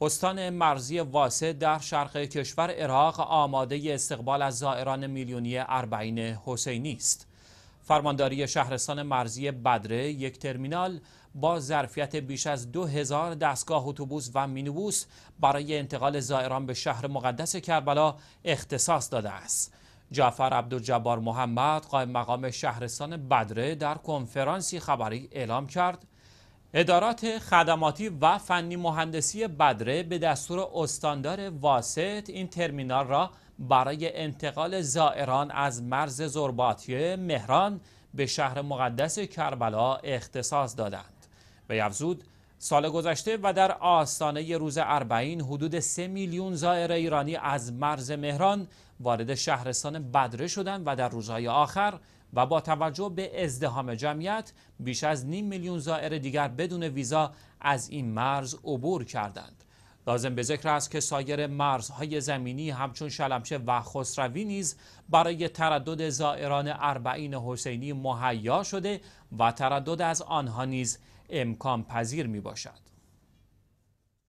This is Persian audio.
استان مرزی واسه در شرق کشور عراق آماده استقبال از زائران میلیونی اربعین حسینی است. فرمانداری شهرستان مرزی بدره یک ترمینال با ظرفیت بیش از دو هزار دستگاه اتوبوس و مینیبوس برای انتقال زائران به شهر مقدس کربلا اختصاص داده است. جعفر عبدالجبار محمد قائم مقام شهرستان بدره در کنفرانسی خبری اعلام کرد ادارات خدماتی و فنی مهندسی بدره به دستور استاندار واسط این ترمینال را برای انتقال زائران از مرز زرباتیه مهران به شهر مقدس کربلا اختصاص دادند به یفزود سال گذشته و در آستانه روز اربعین حدود 3 میلیون زائر ایرانی از مرز مهران وارد شهرستان بدره شدند و در روزهای آخر و با توجه به ازدهام جمعیت بیش از نیم میلیون زائر دیگر بدون ویزا از این مرز عبور کردند لازم به ذکر است که سایر مرزهای زمینی همچون شلمچه و خسروی نیز برای تردد زائران اربعین حسینی مهیا شده و تردد از آنها نیز امکان پذیر می باشد.